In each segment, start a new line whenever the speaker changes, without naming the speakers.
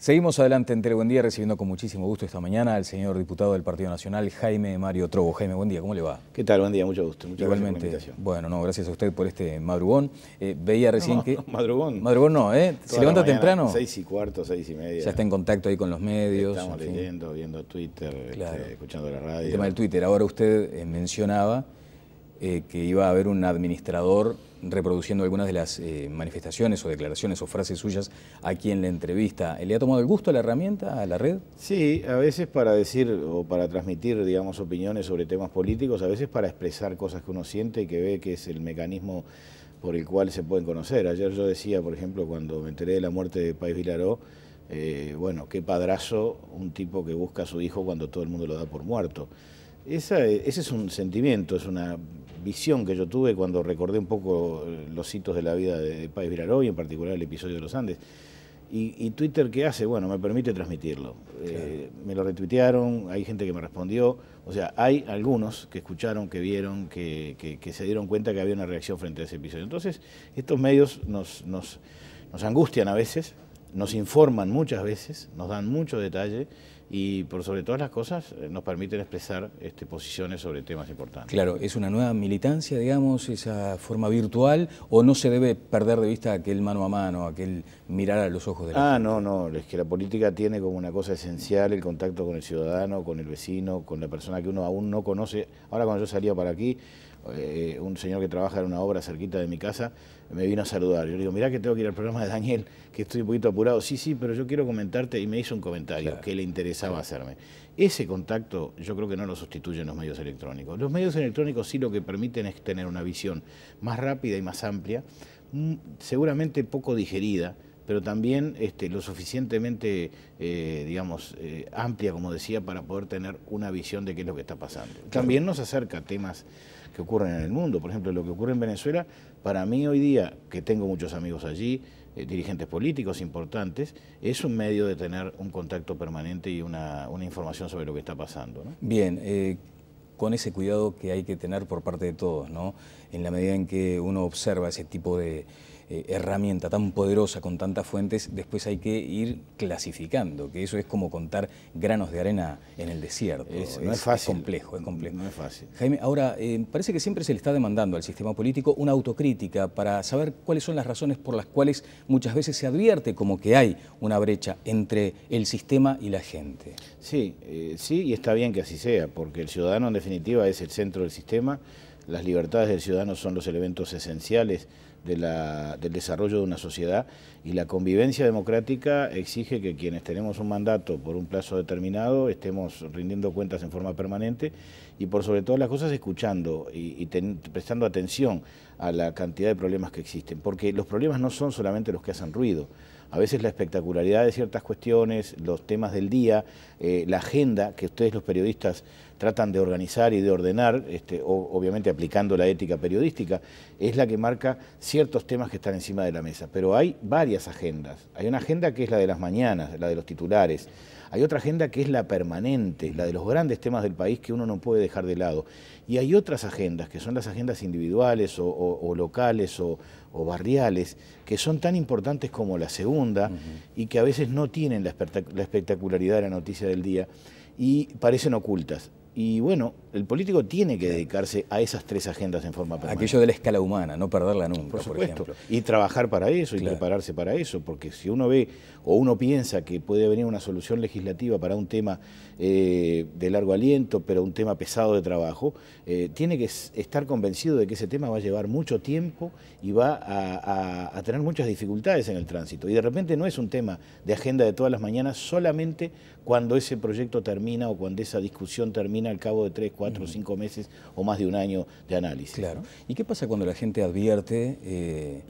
Seguimos adelante buen día, recibiendo con muchísimo gusto esta mañana al señor diputado del Partido Nacional, Jaime Mario Trobo. Jaime, buen día, ¿cómo le va? ¿Qué tal? Buen día, mucho gusto. Muchas gracias por bueno, no, gracias a usted por este madrugón. Eh, veía recién que... No, madrugón. Madrugón no, ¿eh? ¿Se levanta temprano?
Seis y cuarto, seis y media. Ya está en
contacto ahí con los medios. Estamos leyendo, viendo Twitter, este, escuchando la radio. El tema del Twitter, ahora usted eh, mencionaba eh, que iba a haber un administrador reproduciendo algunas de las eh, manifestaciones o declaraciones o frases suyas aquí en la entrevista. ¿Le ha tomado el gusto a la herramienta, a la red?
Sí, a veces para decir o para transmitir, digamos, opiniones sobre temas políticos, a veces para expresar cosas que uno siente y que ve que es el mecanismo por el cual se pueden conocer. Ayer yo decía, por ejemplo, cuando me enteré de la muerte de País Vilaró, eh, bueno, qué padrazo un tipo que busca a su hijo cuando todo el mundo lo da por muerto. Esa, ese es un sentimiento, es una visión que yo tuve cuando recordé un poco eh, los hitos de la vida de, País Páez en particular el episodio de los Andes. Y, Twitter, ¿qué hace? Bueno, me permite transmitirlo. Eh, me lo retuitearon, hay gente que me respondió. O sea, hay algunos que escucharon, que vieron, que, que, se dieron cuenta que había una reacción frente a ese episodio. Entonces, estos medios nos, nos, nos angustian a veces, nos informan muchas veces, nos dan mucho detalle y por sobre todas las cosas eh, nos permiten expresar este, posiciones sobre temas importantes.
Claro, es una nueva militancia, digamos, esa forma virtual, o no se debe perder de vista aquel mano a mano, aquel mirar a los ojos de la Ah, no, no,
es que la política tiene como una cosa esencial el contacto con el ciudadano, con el vecino, con la persona que uno aún no conoce. Ahora cuando yo salía para aquí, eh, un señor que trabaja en una obra cerquita de mi casa, me vino a saludar. Yo le digo, mirá que tengo que ir al programa de Daniel, que estoy un poquito apurado. Sí, sí, pero yo quiero comentarte. Y me hizo un comentario que le interesaba hacerme. Ese contacto yo creo que no lo sustituyen los medios electrónicos. Los medios electrónicos sí lo que permiten es tener una visión más rápida y más amplia, mm, seguramente poco digerida, pero también este, lo suficientemente, eh, digamos, eh, amplia, como decía, para poder tener una visión de qué es lo que está pasando. También nos acerca temas que ocurren en el mundo. Por ejemplo, lo que ocurre en Venezuela, para mí hoy día, que tengo muchos amigos allí, eh, dirigentes políticos importantes, es un medio de tener un contacto permanente y una, información sobre lo que está pasando. Bien. Eh,
con ese cuidado que hay que tener por parte de todos, ¿no? En la medida en que uno observa ese tipo de, eh, herramienta tan poderosa con tantas fuentes, después hay que ir clasificando, que eso es como contar granos de arena en el desierto. Es, no complejo, es complejo. es fácil. Jaime, ahora, eh, parece que siempre se le está demandando al sistema político una autocrítica para saber cuáles son las razones por las cuales muchas veces se advierte como que hay una brecha entre el sistema y la gente. Sí, eh, sí, y está bien que así sea, porque
el ciudadano en definitiva es el centro del sistema las libertades del ciudadano son los elementos esenciales del desarrollo de una sociedad y la convivencia democrática exige que quienes tenemos un mandato por un plazo determinado estemos rindiendo cuentas en forma permanente y por sobre todo las cosas escuchando y, prestando atención a la cantidad de problemas que existen, porque los problemas no son solamente los que hacen ruido, a veces la espectacularidad de ciertas cuestiones, los temas del día, eh, la agenda que ustedes los periodistas tratan de organizar y de ordenar, este, obviamente aplicando la ética periodística, es la que marca ciertos temas que están encima de la mesa. Pero hay varias agendas. Hay una agenda que es la de las mañanas, la de los titulares. Hay otra agenda que es la permanente, la de los grandes temas del país que uno no puede dejar de lado. Y hay otras agendas, que son las agendas individuales o, locales o, barriales, que son tan importantes como la segunda y que a veces no tienen la espectacularidad de la noticia del día y parecen ocultas. Y bueno, el político tiene que dedicarse a esas tres agendas en forma permanente. Aquello de la escala humana, no perderla nunca, por, ejemplo. y trabajar para eso y prepararse para eso, porque si uno ve o uno piensa que puede venir una solución legislativa para un tema eh, de largo aliento, pero un tema pesado de trabajo, eh, tiene que estar convencido de que ese tema va a llevar mucho tiempo y va a tener muchas dificultades en el tránsito. Y de repente no es un tema de agenda de todas las mañanas solamente cuando ese proyecto termina o cuando esa discusión termina al cabo de
tres, cuatro, cinco meses o más de un año de análisis. Claro. ¿Y qué pasa cuando la gente advierte eh,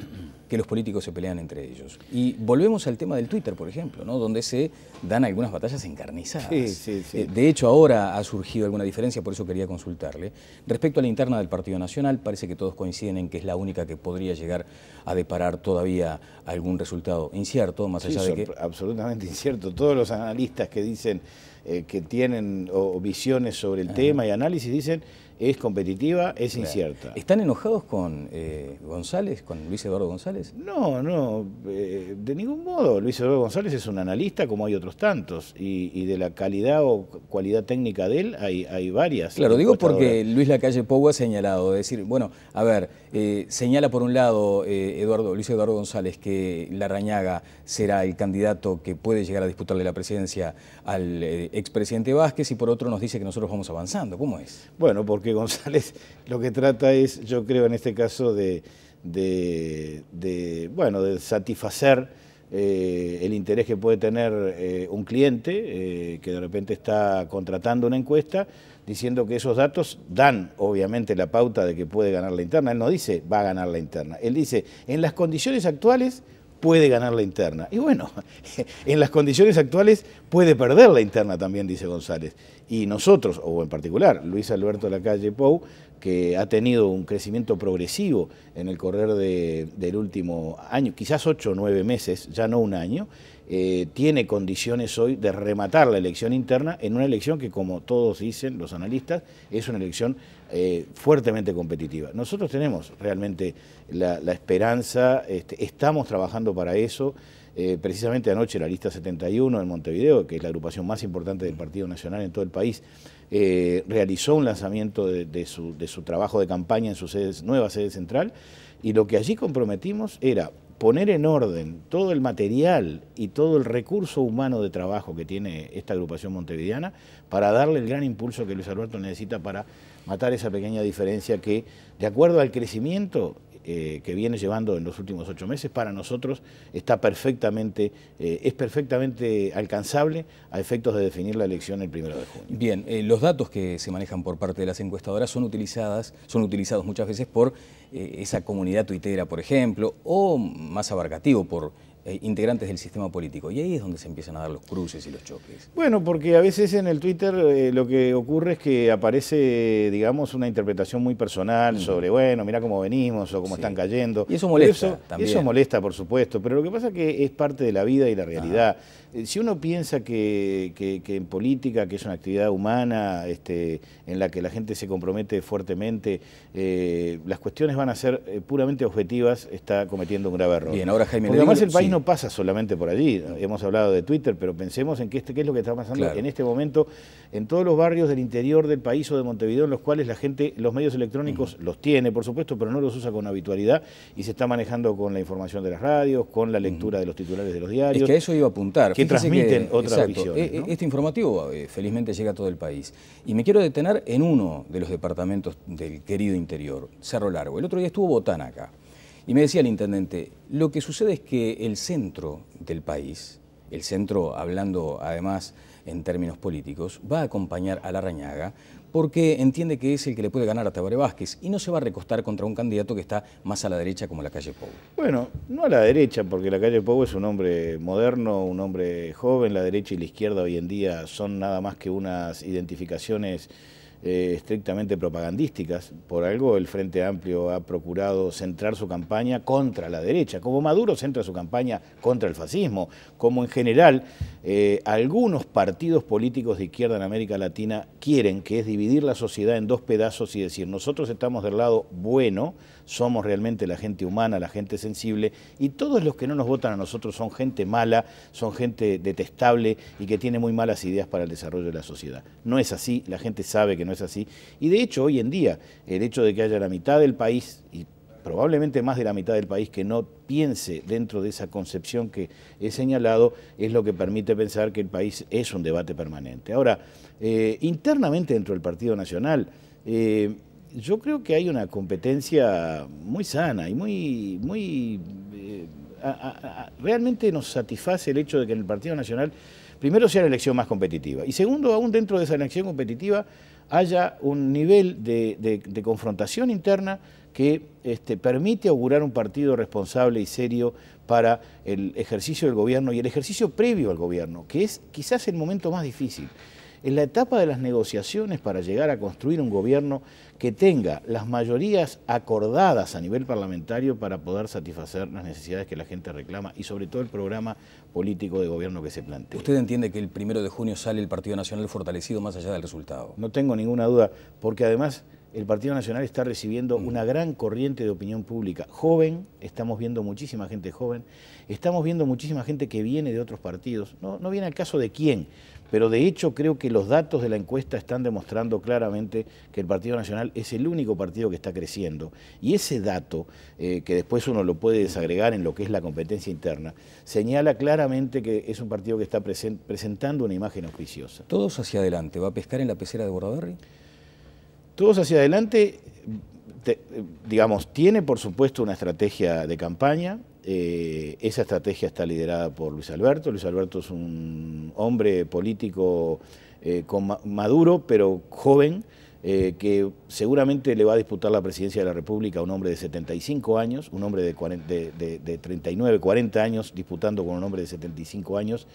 que los políticos se pelean entre ellos. Y volvemos al tema del Twitter, por ejemplo, ¿no? donde se dan algunas batallas encarnizadas. Sí, sí, sí. Eh, de hecho, ahora ha surgido alguna diferencia, por eso quería consultarle. Respecto a la interna del Partido Nacional, parece que todos coinciden en que es la única que podría llegar a deparar todavía algún resultado incierto, más allá de que...
Absolutamente incierto. Todos los analistas que dicen eh, que tienen visiones sobre el tema y análisis dicen es competitiva, es incierta. ¿Están enojados con eh, González, con Luis Eduardo González? No, no, eh, de ningún modo. Luis Eduardo González es un analista como hay otros tantos y, y de la calidad o cualidad técnica de él hay, hay varias.
Claro, digo porque Luis Lacalle Pou ha señalado, decir, bueno, a ver, eh, señala por un lado eh, Eduardo, Luis Eduardo González que Larrañaga será el candidato que puede llegar a disputarle la presidencia al eh, expresidente Vázquez y por otro nos dice que nosotros vamos avanzando. ¿Cómo es? Bueno, porque González lo que trata es, yo creo en este caso, de,
bueno, de satisfacer eh, el interés que puede tener eh, un cliente eh, que de repente está contratando una encuesta, diciendo que esos datos dan obviamente la pauta de que puede ganar la interna. Él no dice va a ganar la interna, él dice en las condiciones actuales puede ganar la interna. Y bueno, en las condiciones actuales puede perder la interna también, dice González. Y nosotros, o en particular Luis Alberto Lacalle Pou, que ha tenido un crecimiento progresivo en el correr de, del último año, quizás ocho o nueve meses, ya no un año, eh, tiene condiciones hoy de rematar la elección interna en una elección que, como todos dicen los analistas, es una elección eh, fuertemente competitiva. Nosotros tenemos realmente la, esperanza, este, estamos trabajando para eso. Eh, precisamente anoche la lista 71 en Montevideo, que es la agrupación más importante del Partido Nacional en todo el país, eh, realizó un lanzamiento de, su, trabajo de campaña en su nueva sede central y lo que allí comprometimos era poner en orden todo el material y todo el recurso humano de trabajo que tiene esta agrupación montevideana para darle el gran impulso que Luis Alberto necesita para matar esa pequeña diferencia que, de acuerdo al crecimiento, que viene llevando en los últimos ocho meses, para nosotros está perfectamente, eh, es perfectamente
alcanzable a efectos de definir la elección el primero de junio. Bien, eh, los datos que se manejan por parte de las encuestadoras son utilizadas, son utilizados muchas veces por eh, esa comunidad tuitera, por ejemplo, o más abarcativo por eh, integrantes del sistema político. Y ahí es donde se empiezan a dar los cruces y los choques.
Bueno, porque a veces en el Twitter eh, lo que ocurre es que aparece, digamos, una interpretación muy personal sobre, bueno, mira cómo venimos o cómo están cayendo. Y eso molesta. Eso, también. eso molesta, por supuesto, pero lo que pasa es que es parte de la vida y la realidad. Eh, si uno piensa que, en política, que es una actividad humana este, en la que la gente se compromete fuertemente, eh, las cuestiones van a ser eh, puramente objetivas, está cometiendo un grave error. Y ahora Jaime. Porque además el país no pasa solamente por allí. Hemos hablado de Twitter, pero pensemos en qué, este, es lo que está pasando en este momento en todos los barrios del interior del país o de Montevideo, en los cuales la gente, los medios electrónicos los tiene, por supuesto, pero no los usa con habitualidad y
se está manejando con la información de las radios, con la lectura de los titulares de los diarios. Es que a eso iba a apuntar que transmiten otras visiones, e, e, Este informativo eh, felizmente llega a todo el país. Y me quiero detener en uno de los departamentos del querido interior, Cerro Largo. El otro día estuvo Botán acá. Y me decía el intendente, lo que sucede es que el centro del país, el centro hablando además en términos políticos, va a acompañar a la rañaga porque entiende que es el que le puede ganar a Tabaré Vázquez y no se va a recostar contra un candidato que está más a la derecha como la calle Pou. Bueno, no a la derecha, porque la calle Pou es un hombre moderno, un hombre
joven, la derecha y la izquierda hoy en día son nada más que unas identificaciones eh, estrictamente propagandísticas. Por algo el Frente Amplio ha procurado centrar su campaña contra la derecha, como Maduro centra su campaña contra el fascismo, como en general eh, algunos partidos políticos de izquierda en América Latina quieren, que es dividir la sociedad en dos pedazos y decir, nosotros estamos del lado bueno, somos realmente la gente humana, la gente sensible, y todos los que no nos votan a nosotros son gente mala, son gente detestable y que tiene muy malas ideas para el desarrollo de la sociedad. No es así, la gente sabe que no es así, y de hecho hoy en día el hecho de que haya la mitad del país, y probablemente más de la mitad del país que no piense dentro de esa concepción que he señalado es lo que permite pensar que el país es un debate permanente. Ahora, eh, internamente dentro del Partido Nacional, eh, yo creo que hay una competencia muy sana y muy, muy eh, realmente nos satisface el hecho de que en el Partido Nacional, primero, sea la elección más competitiva y segundo, aún dentro de esa elección competitiva, haya un nivel de, confrontación interna que este, permite augurar un partido responsable y serio para el ejercicio del gobierno y el ejercicio previo al gobierno, que es quizás el momento más difícil en la etapa de las negociaciones para llegar a construir un gobierno que tenga las mayorías acordadas a nivel parlamentario para
poder satisfacer las necesidades que la gente reclama y sobre todo el programa político de gobierno que se plantea. ¿Usted entiende que el primero de junio sale el Partido Nacional fortalecido más allá del resultado?
No tengo ninguna duda, porque además el Partido Nacional está recibiendo mm. una gran corriente de opinión pública. Joven, estamos viendo muchísima gente joven, estamos viendo muchísima gente que viene de otros partidos. No, no viene al caso de quién, pero de hecho creo que los datos de la encuesta están demostrando claramente que el Partido Nacional es el único partido que está creciendo. Y ese dato, eh, que después uno lo puede desagregar en lo que es la competencia interna, señala claramente que es un partido que está presentando una imagen auspiciosa. ¿Todos hacia adelante? ¿Va a pescar en la pecera de Bordaberry? Todos hacia adelante, digamos, tiene por supuesto una estrategia de campaña, eh, esa estrategia está liderada por Luis Alberto. Luis Alberto es un hombre político eh, maduro, pero joven, eh, que seguramente le va a disputar la presidencia de la República a un hombre de 75 años, un hombre de 39, 40 años disputando con un hombre de 75 años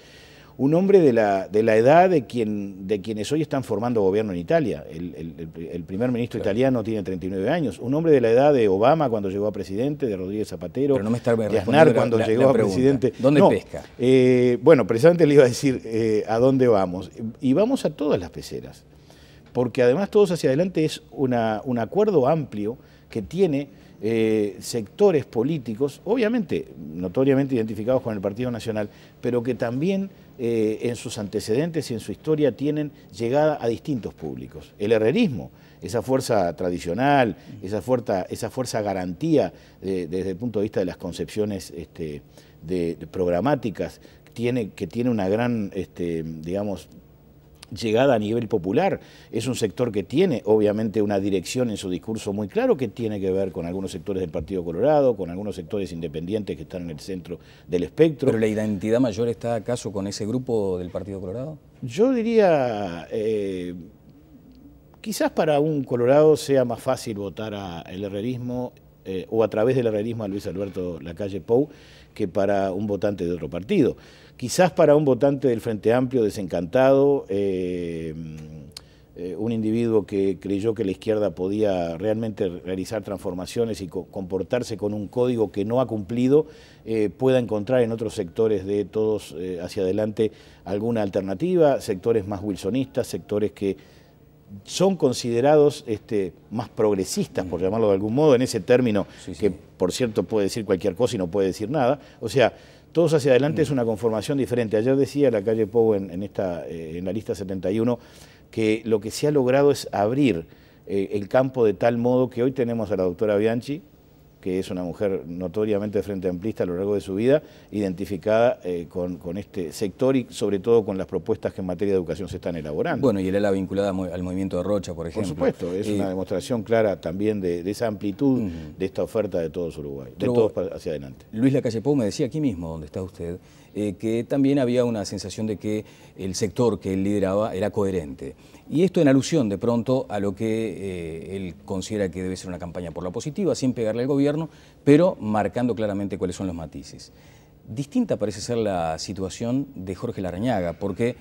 un hombre de la, de la edad de, quien, de quienes hoy están formando gobierno en Italia. El, primer ministro italiano tiene 39 años, un hombre de la edad de Obama cuando llegó a presidente, de Rodríguez Zapatero, Pero no de Aznar cuando llegó a presidente.
¿Dónde pesca?
Eh, bueno, precisamente le iba a decir eh, a dónde vamos. Y vamos a todas las peceras, porque además todos hacia adelante es un acuerdo amplio que tiene eh, sectores políticos, obviamente notoriamente identificados con el Partido Nacional, pero que también eh, en sus antecedentes y en su historia tienen llegada a distintos públicos. El herrerismo, esa fuerza tradicional, esa fuerza, esa fuerza garantía eh, desde el punto de vista de las concepciones este, programáticas tiene, que tiene una gran, este, digamos, llegada a nivel popular. Es un sector que tiene, obviamente, una dirección en su discurso muy claro que tiene que ver con algunos sectores del Partido Colorado, con algunos
sectores independientes que están en el centro del espectro. ¿Pero la identidad mayor está acaso con ese grupo del Partido Colorado?
Yo diría... Eh, quizás para un colorado sea más fácil votar al herrerismo eh, o a través del herrerismo a Luis Alberto Lacalle Pou que para un votante de otro partido. Quizás para un votante del Frente Amplio desencantado, eh, eh, un individuo que creyó que la izquierda podía realmente realizar transformaciones y comportarse con un código que no ha cumplido, eh, pueda encontrar en otros sectores de todos hacia adelante alguna alternativa, sectores más wilsonistas, sectores que son considerados este, más progresistas, por llamarlo de algún modo, en ese término que, por cierto, puede decir cualquier cosa y no puede decir nada. O sea, todos hacia adelante es mm. una conformación diferente. Ayer decía la calle Pou en, esta, eh, en la lista 71 que lo que se ha logrado es abrir eh, el campo de tal modo que hoy tenemos a la doctora Bianchi, que es una mujer notoriamente frente amplista a lo largo de su vida, identificada eh, con, este sector y sobre todo con las propuestas que en materia de educación se están elaborando. Bueno, y el ala vinculada al movimiento de Rocha, por ejemplo. Por supuesto, es una
demostración clara también de, esa amplitud de esta oferta de todos Uruguay, de todos hacia adelante. Luis Lacalle Pou me decía aquí mismo, donde está usted, eh, que también había una sensación de que el sector que él lideraba era coherente. Y esto en alusión de pronto a lo que eh, él considera que debe ser una campaña por la positiva, sin pegarle al gobierno, pero marcando claramente cuáles son los matices. Distinta parece ser la situación de Jorge Larañaga, porque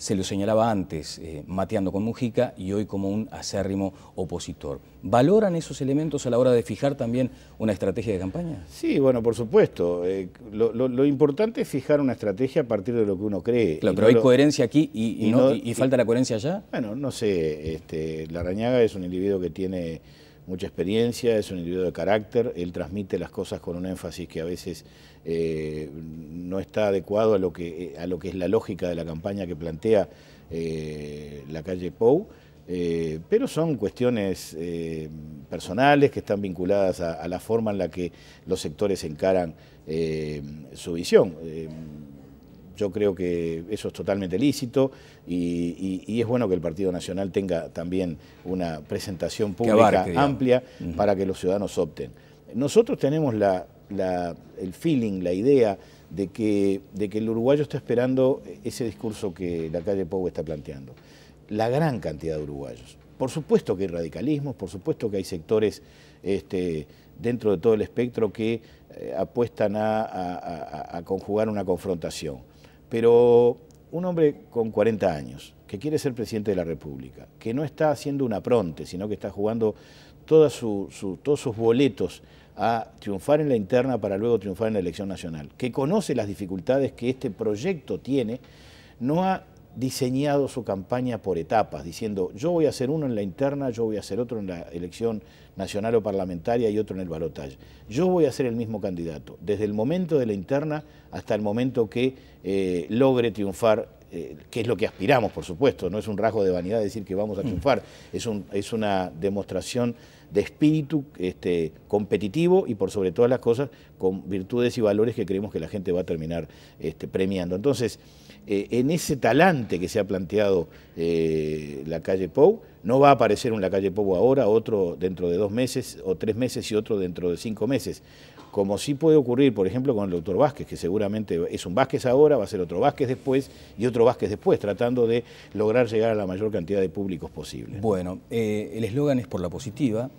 se lo señalaba antes, eh, mateando con Mujica y hoy como un acérrimo opositor. ¿Valoran esos elementos a la hora de fijar también una estrategia de campaña? Sí, bueno, por supuesto. Eh, lo, importante es fijar una estrategia a partir de lo que uno cree. Claro, pero hay coherencia aquí y, falta la coherencia allá. Bueno, no sé. Este, Larañaga
es un individuo que tiene mucha experiencia, es un individuo de carácter, él transmite las cosas con un énfasis que a veces eh, no está adecuado a lo, que, eh, a lo que es la lógica de la campaña que plantea eh, la calle Pou, pero son cuestiones personales que están vinculadas a, la forma en la que los sectores encaran su visión. Yo creo que eso es totalmente lícito y, es bueno que el Partido Nacional tenga también una presentación pública amplia para que los ciudadanos opten. Nosotros tenemos la el feeling, la idea de que, de que el uruguayo está esperando ese discurso que la calle Pou está planteando. La gran cantidad de uruguayos. Por supuesto que hay radicalismos, por supuesto que hay sectores este, dentro de todo el espectro que eh, apuestan a, conjugar una confrontación. Pero un hombre con 40 años, que quiere ser presidente de la República, que no está haciendo una pronte, sino que está jugando todos sus boletos a triunfar en la interna para luego triunfar en la elección nacional, que conoce las dificultades que este proyecto tiene, no ha diseñado su campaña por etapas, diciendo yo voy a hacer uno en la interna, yo voy a hacer otro en la elección nacional o parlamentaria y otro en el balotaje. Yo voy a ser el mismo candidato, desde el momento de la interna hasta el momento que eh, logre triunfar, eh, que es lo que aspiramos, por supuesto, no es un rasgo de vanidad decir que vamos a triunfar, es, un, es una demostración de espíritu este, competitivo y por sobre todas las cosas con virtudes y valores que creemos que la gente va a terminar este, premiando. Entonces, eh, en ese talante que se ha planteado eh, la calle Pou, no va a aparecer un la calle Pou ahora, otro dentro de dos meses o tres meses y otro dentro de cinco meses como sí puede ocurrir, por ejemplo, con el doctor Vázquez, que seguramente es un Vázquez ahora, va a ser otro Vázquez después
y otro Vázquez después, tratando de lograr llegar a la mayor cantidad de públicos posible. Bueno, eh, el eslogan es por la positiva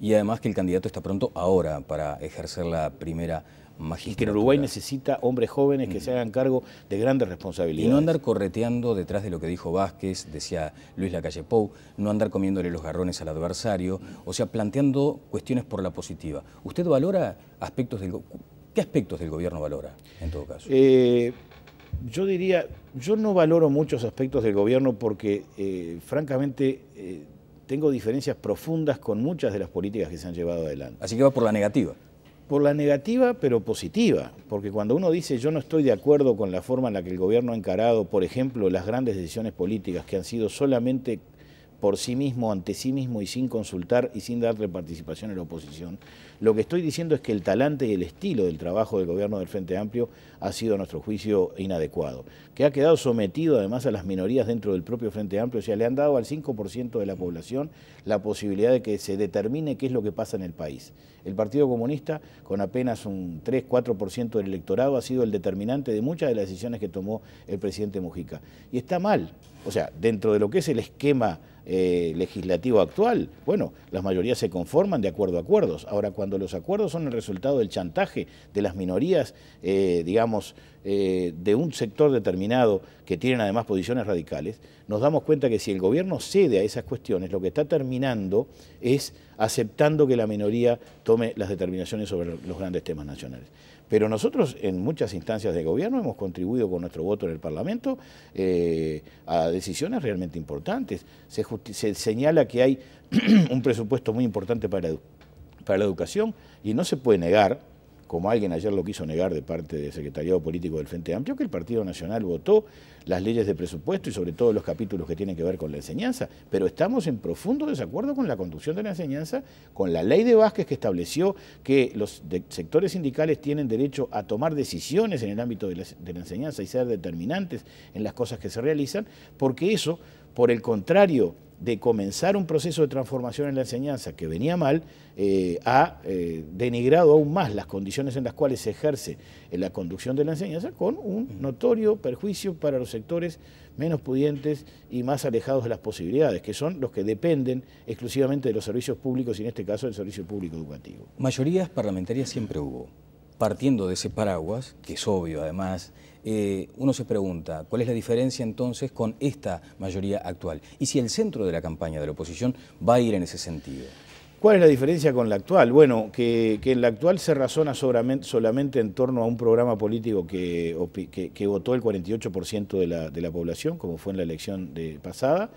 y además que el candidato está pronto ahora para ejercer la primera que en Uruguay necesita hombres jóvenes que se hagan cargo de grandes responsabilidades. Y no andar correteando detrás de lo que dijo Vázquez, decía Luis Lacalle Pou, no andar comiéndole los garrones al adversario, o sea, planteando cuestiones por la positiva. ¿Usted valora aspectos del... ¿Qué aspectos del gobierno valora, en todo caso? Eh, yo diría,
yo no valoro muchos aspectos del gobierno porque, eh, francamente... Eh, tengo diferencias profundas con muchas de las políticas que se han llevado adelante. Así que va por la negativa por la negativa, pero positiva, porque cuando uno dice yo no estoy de acuerdo con la forma en la que el gobierno ha encarado, por ejemplo, las grandes decisiones políticas que han sido solamente por sí mismo, ante sí mismo y sin consultar y sin darle participación a la oposición, lo que estoy diciendo es que el talante y el estilo del trabajo del gobierno del Frente Amplio ha sido a nuestro juicio inadecuado, que ha quedado sometido además a las minorías dentro del propio Frente Amplio, o sea, le han dado al 5% de la población la posibilidad de que se determine qué es lo que pasa en el país el Partido Comunista, con apenas un 3-4% del electorado, ha sido el determinante de muchas de las decisiones que tomó el presidente Mujica. Y está mal. O sea, dentro de lo que es el esquema eh, legislativo actual, bueno, las mayorías se conforman de acuerdo a acuerdos. Ahora, cuando los acuerdos son el resultado del chantaje de las minorías, eh, digamos, eh, de un sector determinado que tienen además posiciones radicales, nos damos cuenta que si el gobierno cede a esas cuestiones, lo que está terminando es aceptando que la minoría tome las determinaciones sobre los grandes temas nacionales. Pero nosotros en muchas instancias de gobierno hemos contribuido con nuestro voto en el Parlamento eh, a decisiones realmente importantes. Se, señala que hay un presupuesto muy importante para la educación y no se puede negar como alguien ayer lo quiso negar de parte del Secretariado Político del Frente Amplio, que el Partido Nacional votó las leyes de presupuesto y sobre todo los capítulos que tienen que ver con la enseñanza, pero estamos en profundo desacuerdo con la conducción de la enseñanza, con la ley de Vázquez que estableció que los sectores sindicales tienen derecho a tomar decisiones en el ámbito de la, enseñanza y ser determinantes en las cosas que se realizan, porque eso, por el contrario, de comenzar un proceso de transformación en la enseñanza que venía mal, eh, ha eh, denigrado aún más las condiciones en las cuales se ejerce la conducción de la enseñanza con un notorio perjuicio para los sectores menos pudientes y más alejados de las posibilidades, que son los que dependen exclusivamente de los servicios públicos y en este caso del servicio público educativo. Mayorías parlamentarias siempre hubo,
partiendo de ese paraguas, que es obvio además, eh, uno se pregunta, ¿cuál es la diferencia entonces con esta mayoría actual? Y si el centro de la campaña de la oposición va a ir en ese sentido. ¿Cuál es la diferencia con la actual? Bueno, que, en la actual se razona
solamente, en torno a un programa político que, votó el 48% de la, de la, población, como fue en la elección de, pasada,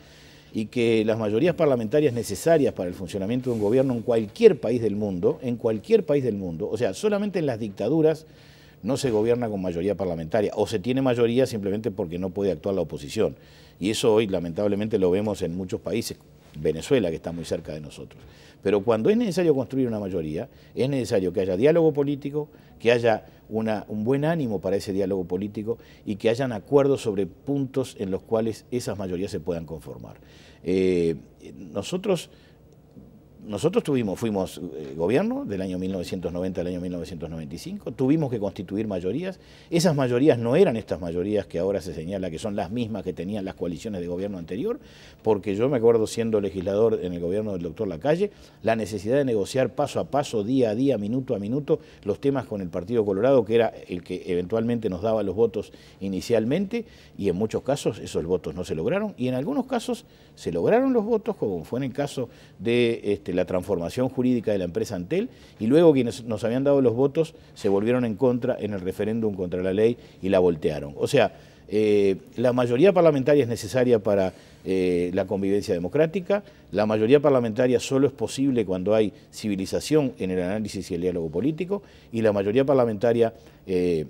y que las mayorías parlamentarias necesarias para el funcionamiento de un gobierno en cualquier país del mundo, en cualquier país del mundo, o sea, solamente en las dictaduras no se gobierna con mayoría parlamentaria o se tiene mayoría simplemente porque no puede actuar la oposición. Y eso hoy lamentablemente lo vemos en muchos países, Venezuela que está muy cerca de nosotros. Pero cuando es necesario construir una mayoría, es necesario que haya diálogo político, que haya un buen ánimo para ese diálogo político y que hayan acuerdos sobre puntos en los cuales esas mayorías se puedan conformar. Eh, nosotros nosotros tuvimos, fuimos eh, gobierno del año 1990 al año 1995, tuvimos que constituir mayorías, esas mayorías no eran estas mayorías que ahora se señala que son las mismas que tenían las coaliciones de gobierno anterior, porque yo me acuerdo siendo legislador en el gobierno del doctor Lacalle, la necesidad de negociar paso a paso, día a día, minuto a minuto, los temas con el Partido Colorado, que era el que eventualmente nos daba los votos inicialmente, y en muchos casos esos votos no se lograron, y en algunos casos se lograron los votos, como fue en el caso de este, la transformación jurídica de la empresa Antel y luego quienes nos habían dado los votos se volvieron en contra en el referéndum contra la ley y la voltearon. O sea, eh, la mayoría parlamentaria es necesaria para eh, la convivencia democrática, la mayoría parlamentaria solo es posible cuando hay civilización en el análisis y el diálogo político y la mayoría parlamentaria... Eh,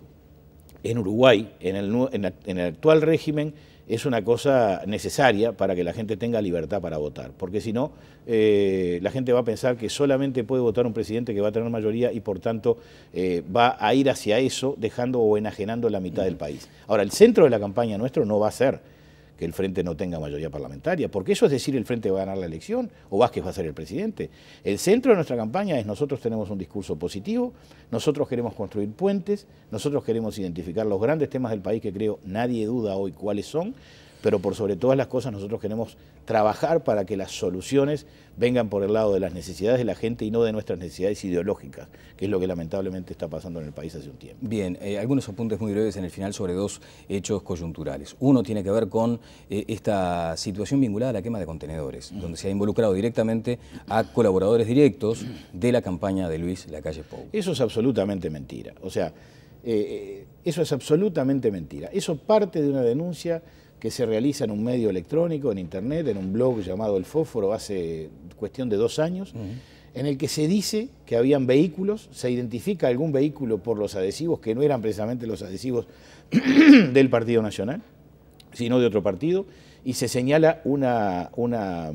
en Uruguay, en el, en el actual régimen, es una cosa necesaria para que la gente tenga libertad para votar, porque si no, eh, la gente va a pensar que solamente puede votar un presidente que va a tener mayoría y por tanto eh, va a ir hacia eso, dejando o enajenando la mitad del país. Ahora, el centro de la campaña nuestro no va a ser que el Frente no tenga mayoría parlamentaria, porque eso es decir el Frente va a ganar la elección o Vázquez va a ser el presidente. El centro de nuestra campaña es nosotros tenemos un discurso positivo, nosotros queremos construir puentes, nosotros queremos identificar los grandes temas del país que creo nadie duda hoy cuáles son, pero por sobre todas las cosas nosotros queremos trabajar para que las soluciones vengan por el lado de las necesidades de la gente y no de nuestras necesidades ideológicas, que es lo que lamentablemente está pasando en el país hace un tiempo.
Bien, eh, algunos apuntes muy breves en el final sobre dos hechos coyunturales. Uno tiene que ver con eh, esta situación vinculada a la quema de contenedores, mm. donde se ha involucrado directamente a colaboradores directos de la campaña de Luis Lacalle Pou. Eso es absolutamente mentira. O sea, eh, eso es absolutamente mentira.
Eso parte de una denuncia que se realiza en un medio electrónico, en internet, en un blog llamado El Fósforo, hace cuestión de dos años, en el que se dice que habían vehículos, se identifica algún vehículo por los adhesivos, que no eran precisamente los adhesivos del Partido Nacional, sino de otro partido, y se señala una, una,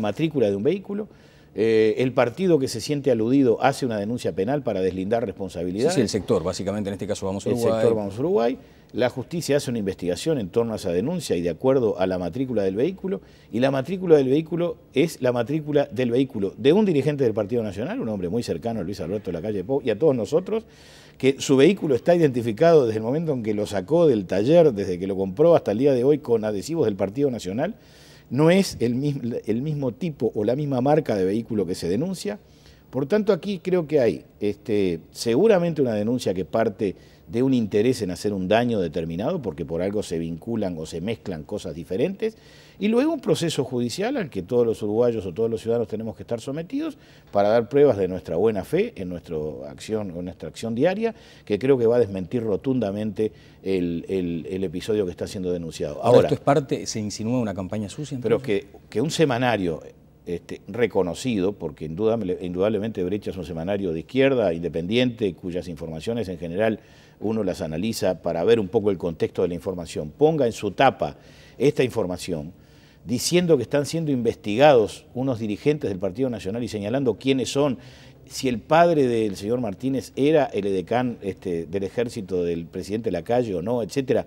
matrícula de un vehículo. Eh, el partido que se siente aludido hace una denuncia penal para deslindar responsabilidades. Sí, el sector, básicamente en este caso vamos Uruguay. El sector vamos a Uruguay la justicia hace una investigación en torno a esa denuncia y de acuerdo a la matrícula del vehículo, y la matrícula del vehículo es la matrícula del vehículo de un dirigente del Partido Nacional, un hombre muy cercano a Luis Alberto de la calle Pou y a todos nosotros, que su vehículo está identificado desde el momento en que lo sacó del taller, desde que lo compró hasta el día de hoy con adhesivos del Partido Nacional, no es el mismo, el mismo tipo o la misma marca de vehículo que se denuncia. Por tanto, aquí creo que hay este, seguramente una denuncia que parte de un interés en hacer un daño determinado, porque por algo se vinculan o se mezclan cosas diferentes, y luego un proceso judicial al que todos los uruguayos o todos los ciudadanos tenemos que estar sometidos para dar pruebas de nuestra buena fe en nuestra acción, en nuestra acción diaria, que creo que va a desmentir rotundamente el, episodio que está siendo denunciado. Ahora, ¿Esto es parte, se insinúa una campaña sucia? Pero que, que un semanario este, reconocido, porque indudablemente Brecha es un semanario de izquierda, independiente, cuyas informaciones en general uno las analiza para ver un poco el contexto de la información, ponga en su tapa esta información diciendo que están siendo investigados unos dirigentes del Partido Nacional y señalando quiénes son, si el padre del señor Martínez era el edecán este, del ejército del presidente Lacalle o no, etcétera,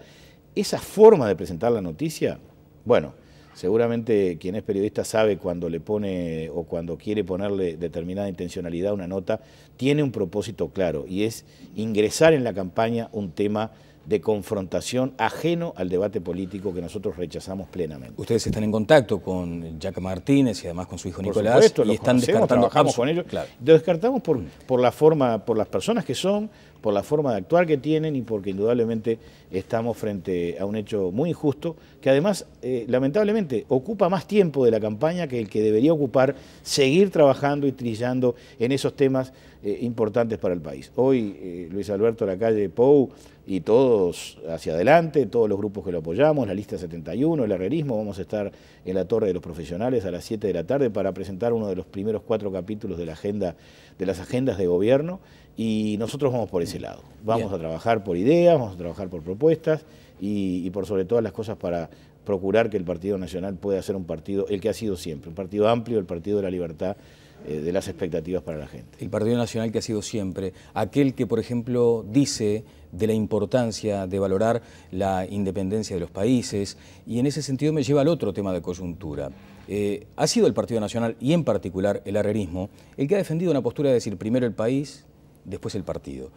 esa forma de presentar la noticia, bueno, Seguramente quien es periodista sabe cuando le pone o cuando quiere ponerle determinada intencionalidad a una nota, tiene un propósito claro y es ingresar en la campaña un tema de confrontación ajeno al debate político que nosotros rechazamos plenamente. Ustedes
están en contacto con Jack
Martínez y además con su
hijo Nicolás supuesto, y están descartando trabajamos con ellos. Claro.
Lo descartamos por, por la forma, por las personas que son, por la forma de actuar que tienen y porque indudablemente estamos frente a un hecho muy injusto, que además, eh, lamentablemente, ocupa más tiempo de la campaña que el que debería ocupar seguir trabajando y trillando en esos temas eh, importantes para el país. Hoy, eh, Luis Alberto Lacalle Pou y todos hacia adelante, todos los grupos que lo apoyamos, la lista 71, el herrerismo, vamos a estar en la Torre de los Profesionales a las 7 de la tarde para presentar uno de los primeros cuatro capítulos de, la agenda, de las agendas de gobierno. Y nosotros vamos por ese lado. Vamos a trabajar por ideas, vamos a trabajar por propuestas y, por sobre todas las cosas para procurar que el Partido Nacional pueda ser un partido, el que ha sido siempre, un partido amplio, el Partido de la
Libertad, eh, de las expectativas para la gente. El Partido Nacional que ha sido siempre, aquel que por ejemplo dice de la importancia de valorar la independencia de los países y en ese sentido me lleva al otro tema de coyuntura. Eh, ha sido el Partido Nacional y en particular el arrerismo el que ha defendido una postura de decir primero el país, después el partido.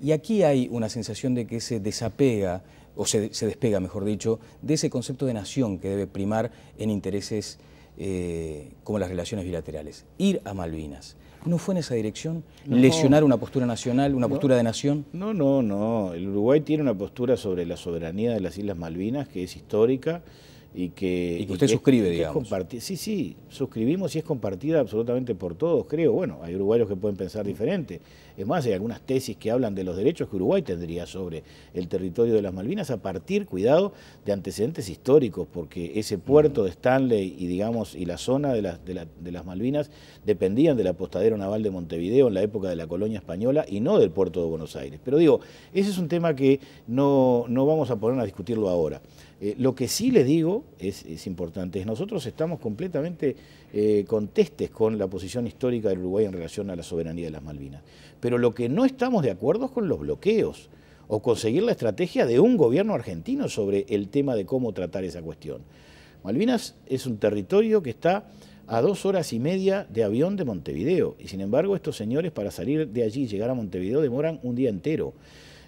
Y aquí hay una sensación de que se desapega, o se, despega, mejor dicho, de ese concepto de nación que debe primar en intereses eh, como las relaciones bilaterales. Ir a Malvinas. ¿No fue en esa dirección? ¿Lesionar una postura nacional, una postura
de nación? No, no, no. El Uruguay tiene una postura sobre la soberanía de las Islas Malvinas que es histórica y que, usted suscribe, digamos. sí, sí, suscribimos y es compartida absolutamente por todos, creo. Bueno, hay uruguayos que pueden pensar diferente. Es más, hay algunas tesis que hablan de los derechos que Uruguay tendría sobre el territorio de las Malvinas a partir, cuidado, de antecedentes históricos, porque ese mm. puerto de Stanley y, digamos, y la zona de, las Malvinas dependían del apostadero naval de Montevideo en la época de la colonia española y no del puerto de Buenos Aires. Pero digo, ese es un tema que no, no vamos a poner a discutirlo ahora. Eh, lo que sí le digo es, importante, es nosotros estamos completamente eh, contestes con la posición histórica del Uruguay en relación a la soberanía de las Malvinas. Pero lo que no estamos de acuerdo es con los bloqueos o conseguir la estrategia de un gobierno argentino sobre el tema de cómo tratar esa cuestión. Malvinas es un territorio que está a dos horas y media de avión de Montevideo y sin embargo estos señores para salir de allí y llegar a Montevideo demoran un día entero.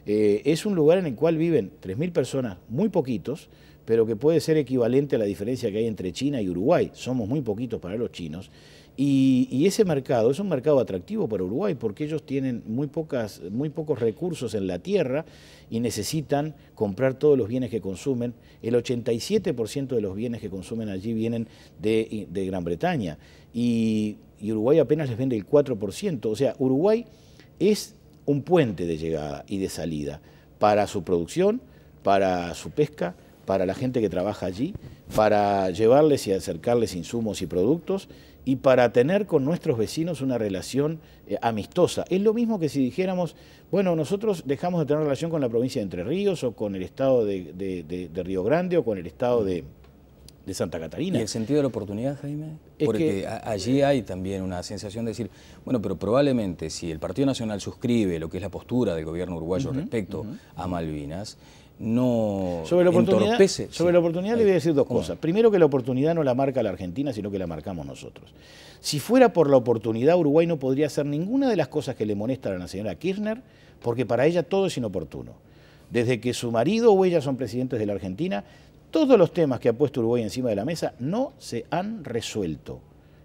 Eh, es un lugar en el cual viven 3.000 personas, muy poquitos, pero que puede ser equivalente a la diferencia que hay entre China y Uruguay. Somos muy poquitos para los chinos. Y, ese mercado es un mercado atractivo para Uruguay porque ellos tienen muy, pocas, muy pocos recursos en la tierra y necesitan comprar todos los bienes que consumen. El 87% de los bienes que consumen allí vienen de, Gran Bretaña y, y Uruguay apenas les vende el 4%. O sea, Uruguay es un puente de llegada y de salida para su producción, para su pesca, para la gente que trabaja allí, para llevarles y acercarles insumos y productos y para tener con nuestros vecinos una relación eh, amistosa. Es lo mismo que si dijéramos, bueno, nosotros dejamos de tener relación con la provincia de Entre Ríos o con el estado de Río Grande o con
el estado de, de Santa Catarina. ¿Y el sentido de la oportunidad, Jaime? Porque allí eh, hay también una sensación de decir, bueno, pero probablemente si el Partido Nacional suscribe lo que es la postura del gobierno uruguayo respecto a Malvinas, no sobre la oportunidad, entorpece. Sobre
la oportunidad le voy a decir dos cosas. Primero que la oportunidad no la marca la Argentina, sino que la marcamos nosotros. Si fuera por la oportunidad, Uruguay no podría hacer ninguna de las cosas que le molestan a la señora Kirchner, porque para ella todo es inoportuno. Desde que su marido o ella son presidentes de la Argentina, todos los temas que ha puesto Uruguay encima de la mesa no se han resuelto.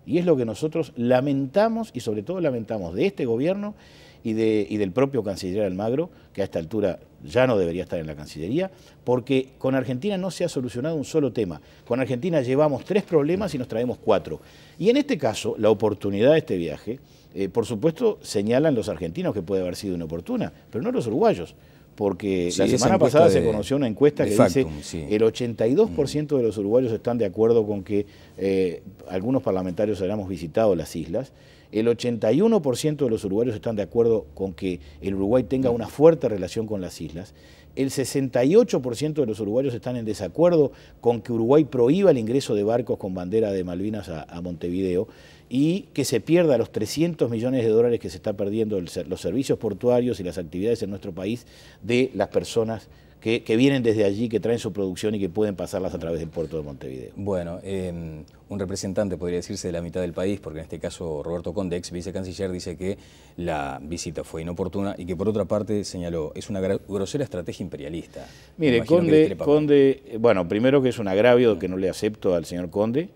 Y es lo que nosotros lamentamos y sobre todo lamentamos de este gobierno y, del propio canciller Almagro, que a esta altura ya no debería estar en la Cancillería, porque con Argentina no se ha solucionado un solo tema. Con Argentina llevamos tres problemas y nos traemos cuatro. Y en este caso, la oportunidad de este viaje, eh, por supuesto, señalan los argentinos que puede haber sido inoportuna, pero no los uruguayos porque la semana pasada se conoció una encuesta que dice el 82% de los uruguayos están de acuerdo con que eh, algunos parlamentarios hayamos visitado las islas, el 81% de los uruguayos están de acuerdo con que el Uruguay tenga una fuerte relación con las islas, el 68% de los uruguayos están en desacuerdo con que Uruguay prohíba el ingreso de barcos con bandera de Malvinas a Montevideo, y que se pierda los 300 millones de dólares que se está perdiendo los servicios portuarios y las actividades en nuestro país de las personas que, vienen desde allí, que traen su producción y que pueden
pasarlas a través del puerto de Montevideo. Bueno, em, un representante podría decirse de la mitad del país, porque en este caso Roberto Conde, ex vicecanciller, dice que la visita fue inoportuna y que por otra parte señaló, es una grosera estrategia imperialista. Mire, Conde,
Conde, bueno, primero que es un agravio que no le acepto al señor Conde,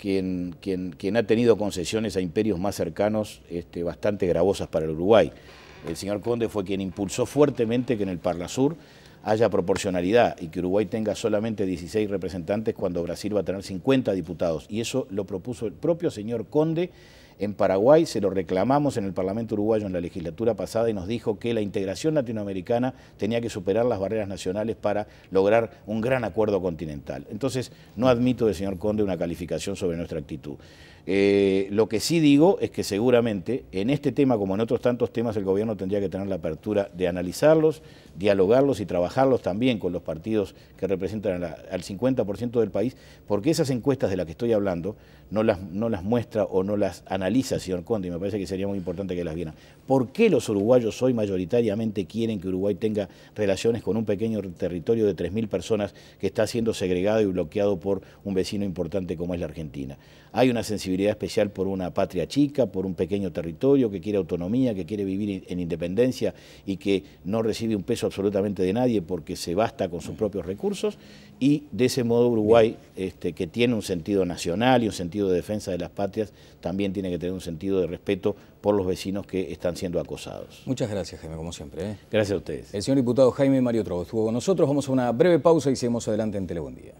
quien, ha tenido concesiones a imperios más cercanos este, bastante gravosas para el Uruguay. El señor Conde fue quien impulsó fuertemente que en el Parlasur haya proporcionalidad y que Uruguay tenga solamente 16 representantes cuando Brasil va a tener 50 diputados. Y eso lo propuso el propio señor Conde en Paraguay, se lo reclamamos en el Parlamento uruguayo en la legislatura pasada y nos dijo que la integración latinoamericana tenía que superar las barreras nacionales para lograr un gran acuerdo continental. Entonces, no admito de señor Conde una calificación sobre nuestra actitud. Eh, lo que sí digo es que seguramente en este tema, como en otros tantos temas, el gobierno tendría que tener la apertura de analizarlos, dialogarlos y trabajarlos también con los partidos que representan al 50% del país, porque esas encuestas de las que estoy hablando no las, no las muestra o no las analiza, señor Conde, y me parece que sería muy importante que las vieran. ¿Por qué los uruguayos hoy mayoritariamente quieren que Uruguay tenga relaciones con un pequeño territorio de 3.000 personas que está siendo segregado y bloqueado por un vecino importante como es la Argentina? Hay una especial por una patria chica, por un pequeño territorio que quiere autonomía, que quiere vivir en independencia y que no recibe un peso absolutamente de nadie porque se basta con sus propios recursos. Y de ese modo Uruguay, este, que tiene un sentido nacional y un sentido de defensa de las patrias, también tiene que tener un sentido de respeto por los vecinos que están siendo acosados.
Muchas gracias, Jaime, como siempre. ¿eh? Gracias a ustedes. El señor diputado Jaime Mario Trovo estuvo con nosotros. Vamos a una breve pausa y seguimos adelante en Telebundía.